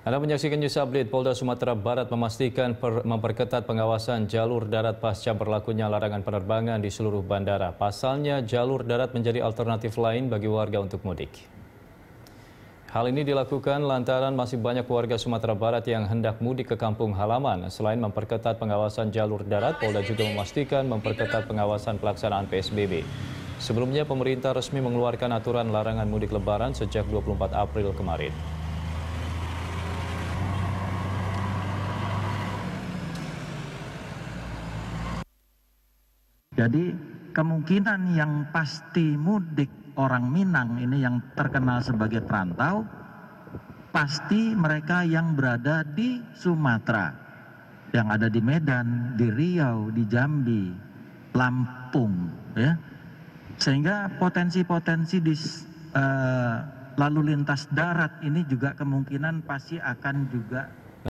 Anda menyaksikan news update Polda Sumatera Barat memastikan per, memperketat pengawasan jalur darat pasca berlakunya larangan penerbangan di seluruh bandara. Pasalnya jalur darat menjadi alternatif lain bagi warga untuk mudik. Hal ini dilakukan lantaran masih banyak warga Sumatera Barat yang hendak mudik ke kampung halaman. Selain memperketat pengawasan jalur darat, Polda juga memastikan memperketat pengawasan pelaksanaan PSBB. Sebelumnya pemerintah resmi mengeluarkan aturan larangan mudik lebaran sejak 24 April kemarin. jadi kemungkinan yang pasti mudik orang minang ini yang terkenal sebagai perantau pasti mereka yang berada di Sumatera yang ada di Medan, di Riau, di Jambi, Lampung, ya, sehingga potensi-potensi di uh, lalu lintas darat ini juga kemungkinan pasti akan juga